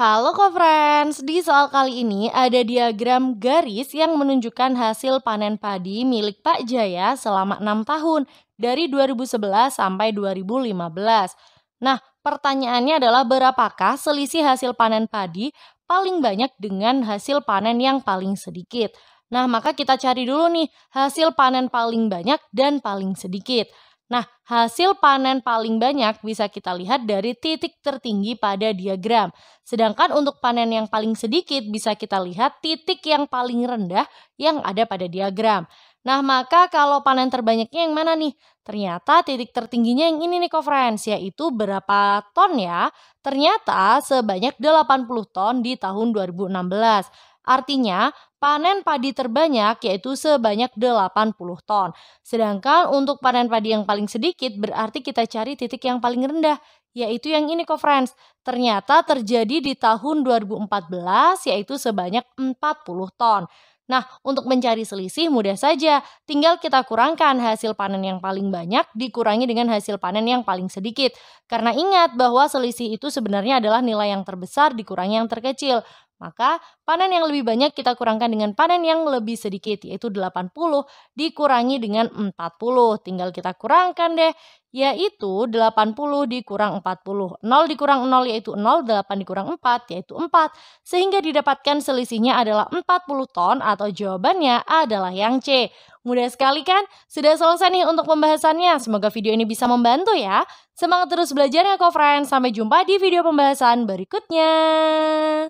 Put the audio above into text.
Halo co friends, di soal kali ini ada diagram garis yang menunjukkan hasil panen padi milik Pak Jaya selama 6 tahun dari 2011 sampai 2015. Nah, pertanyaannya adalah berapakah selisih hasil panen padi paling banyak dengan hasil panen yang paling sedikit? Nah, maka kita cari dulu nih hasil panen paling banyak dan paling sedikit. Nah, hasil panen paling banyak bisa kita lihat dari titik tertinggi pada diagram. Sedangkan untuk panen yang paling sedikit bisa kita lihat titik yang paling rendah yang ada pada diagram. Nah, maka kalau panen terbanyaknya yang mana nih? Ternyata titik tertingginya yang ini nih, conference, yaitu berapa ton ya? Ternyata sebanyak 80 ton di tahun 2016. Artinya, panen padi terbanyak yaitu sebanyak 80 ton. Sedangkan untuk panen padi yang paling sedikit berarti kita cari titik yang paling rendah, yaitu yang ini kok friends. Ternyata terjadi di tahun 2014 yaitu sebanyak 40 ton. Nah, untuk mencari selisih mudah saja. Tinggal kita kurangkan hasil panen yang paling banyak dikurangi dengan hasil panen yang paling sedikit. Karena ingat bahwa selisih itu sebenarnya adalah nilai yang terbesar dikurangi yang terkecil. Maka panen yang lebih banyak kita kurangkan dengan panen yang lebih sedikit yaitu 80 dikurangi dengan 40. Tinggal kita kurangkan deh yaitu 80 dikurang 40. 0 dikurang 0 yaitu 0, 8 dikurang 4 yaitu 4. Sehingga didapatkan selisihnya adalah 40 ton atau jawabannya adalah yang C. Mudah sekali kan? Sudah selesai nih untuk pembahasannya. Semoga video ini bisa membantu ya. Semangat terus belajar ya, friends Sampai jumpa di video pembahasan berikutnya.